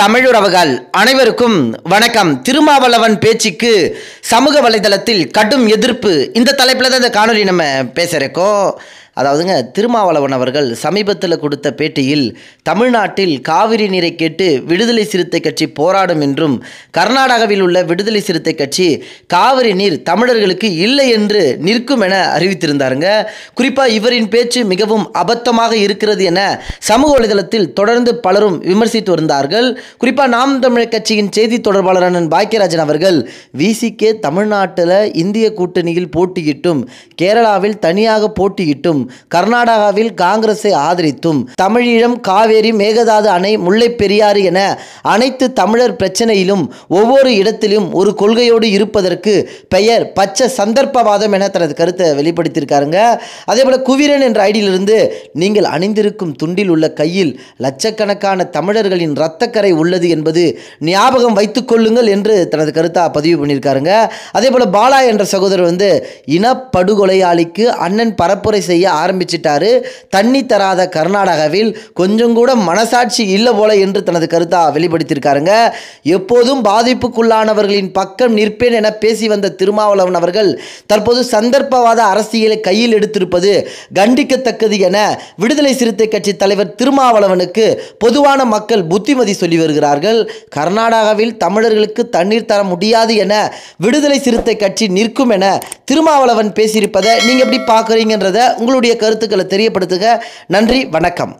தமிழுறவுகள் அனைவருக்கும் வணக்கம் திருமாவளவன் பேச்சுக்கு சமூக வலைதளத்தில் கடும் எதிர்ப்பு இந்த தலைப்பில் தான் இந்த காணொலி நம்ம பேசுகிறக்கோ அதாவதுங்க திருமாவளவன் அவர்கள் சமீபத்தில் கொடுத்த பேட்டியில் தமிழ்நாட்டில் காவிரி நீரை கேட்டு விடுதலை சிறுத்தை கட்சி போராடும் என்றும் கர்நாடகாவில் உள்ள விடுதலை சிறுத்தை கட்சி காவிரி நீர் தமிழர்களுக்கு இல்லை என்று நிற்கும் என அறிவித்திருந்தாருங்க குறிப்பாக இவரின் பேச்சு மிகவும் அபத்தமாக இருக்கிறது என சமூக வலைதளத்தில் தொடர்ந்து பலரும் விமர்சித்து வந்தார்கள் குறிப்பாக நாம் தமிழர் கட்சியின் செய்தி தொடர்பாளரான பாக்கியராஜன் அவர்கள் விசிகே தமிழ்நாட்டில் இந்திய கூட்டணியில் போட்டியிட்டும் கேரளாவில் தனியாக போட்டியிட்டும் கர்நாடகாவில் காங்கிரஸை ஆதரித்தும் தமிழீழம் காவேரி மேகதாது அணை முல்லை பெரியாறு என அனைத்து தமிழர் பிரச்சனையிலும் ஒவ்வொரு இடத்திலும் ஒரு கொள்கையோடு இருப்பதற்கு பெயர் பச்ச சந்தர்ப்பவாதம் என தனது கருத்தை வெளிப்படுத்தியிருக்காருங்க அதே போல குவிரன் என்ற ஐடியிலிருந்து நீங்கள் அணிந்திருக்கும் துண்டில் உள்ள கையில் லட்சக்கணக்கான தமிழர்களின் இரத்தக்கரை உள்ளது என்பது ஞாபகம் வைத்துக் கொள்ளுங்கள் என்று தனது கருத்தாக பதிவு பண்ணியிருக்காருங்க அதே போல பாலா என்ற சகோதரர் வந்து இனப்படுகொலையாளிக்கு அண்ணன் பரப்புரை செய்ய ஆரம்பிச்சிட்டாரு தண்ணி தராத கர்நாடகாவில் கொஞ்சம் கூட மனசாட்சி இல்லை போல என்று தனது கருத்தா வெளிப்படுத்தியிருக்காருங்க எப்போதும் பாதிப்புக்குள்ளானவர்களின் பக்கம் நிற்பேன் என பேசி வந்த திருமாவளவன் அவர்கள் தற்போது சந்தர்ப்பவாத அரசியலை கையில் எடுத்திருப்பது கண்டிக்கத்தக்கது என விடுதலை சிறுத்தை கட்சி தலைவர் திருமாவளவனுக்கு பொதுவான மக்கள் புத்திமதி சொல்லி வருகிறார்கள் கர்நாடகாவில் தமிழர்களுக்கு தண்ணீர் தர முடியாது என விடுதலை சிறுத்தை கட்சி நிற்கும் என திருமாவளவன் பேசியிருப்பதை நீங்க எப்படி பார்க்குறீங்கன்றத உங்களுடைய உங்களுடைய கருத்துக்களை தெரியப்படுத்துக நன்றி வணக்கம்